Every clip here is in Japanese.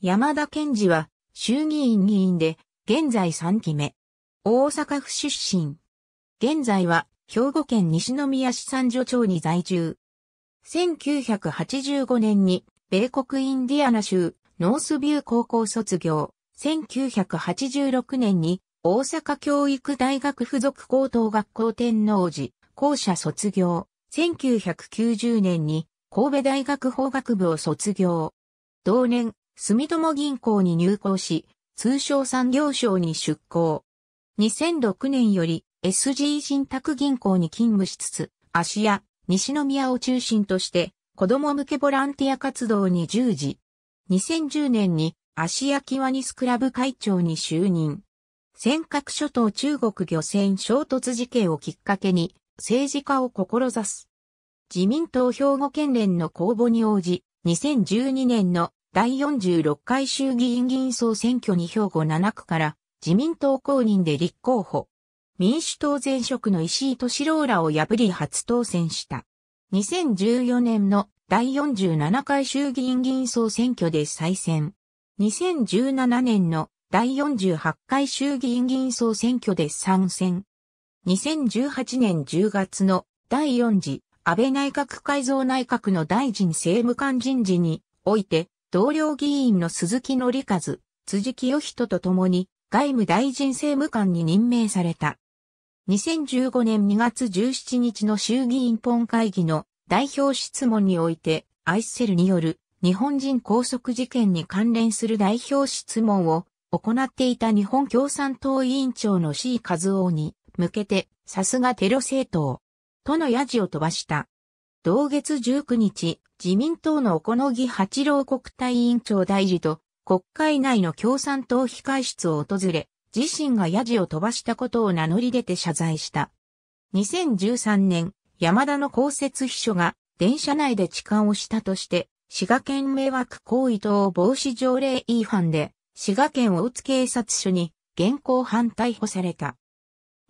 山田賢治は衆議院議員で現在3期目。大阪府出身。現在は兵庫県西宮市三女町に在住。1985年に米国インディアナ州ノースビュー高校卒業。1986年に大阪教育大学附属高等学校天皇寺校舎卒業。1990年に神戸大学法学部を卒業。同年、住友銀行に入行し、通商産業省に出向。2006年より SG 信託銀行に勤務しつつ、芦屋、西宮を中心として子供向けボランティア活動に従事。2010年に芦屋キワニスクラブ会長に就任。尖閣諸島中国漁船衝突事件をきっかけに政治家を志す。自民党兵庫県連の公募に応じ、2012年の第46回衆議院議員総選挙に兵庫7区から自民党公認で立候補。民主党前職の石井敏郎らを破り初当選した。2014年の第47回衆議院議員総選挙で再選。2017年の第48回衆議院議員総選挙で参戦。2018年10月の第4次安倍内閣改造内閣の大臣政務官人事において同僚議員の鈴木則和、辻清人と共に外務大臣政務官に任命された。2015年2月17日の衆議院本会議の代表質問において、アイセルによる日本人拘束事件に関連する代表質問を行っていた日本共産党委員長の C 和夫に向けて、さすがテロ政党とのヤジを飛ばした。同月19日、自民党の小野木八郎国対委員長代理と国会内の共産党控室を訪れ、自身がヤジを飛ばしたことを名乗り出て謝罪した。2013年、山田の公設秘書が電車内で痴漢をしたとして、滋賀県迷惑行為等防止条例違反で、滋賀県大津警察署に現行犯逮捕された。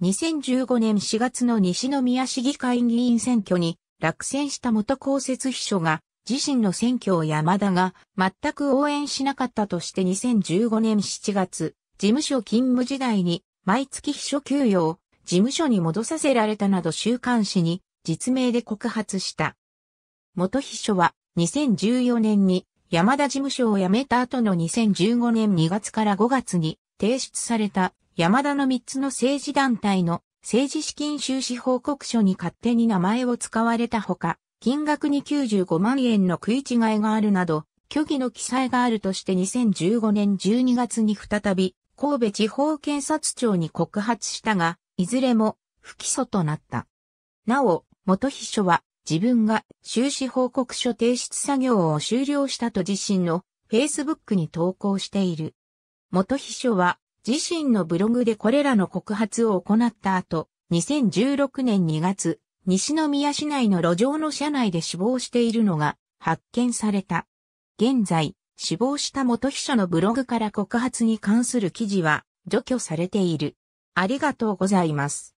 2015年4月の西宮市議会議員選挙に落選した元公設秘書が、自身の選挙を山田が全く応援しなかったとして2015年7月、事務所勤務時代に毎月秘書給与を事務所に戻させられたなど週刊誌に実名で告発した。元秘書は2014年に山田事務所を辞めた後の2015年2月から5月に提出された山田の3つの政治団体の政治資金収支報告書に勝手に名前を使われたほか、金額に95万円の食い違いがあるなど、虚偽の記載があるとして2015年12月に再び、神戸地方検察庁に告発したが、いずれも不起訴となった。なお、元秘書は自分が収支報告書提出作業を終了したと自身の Facebook に投稿している。元秘書は自身のブログでこれらの告発を行った後、2016年2月、西宮市内の路上の車内で死亡しているのが発見された。現在、死亡した元秘書のブログから告発に関する記事は除去されている。ありがとうございます。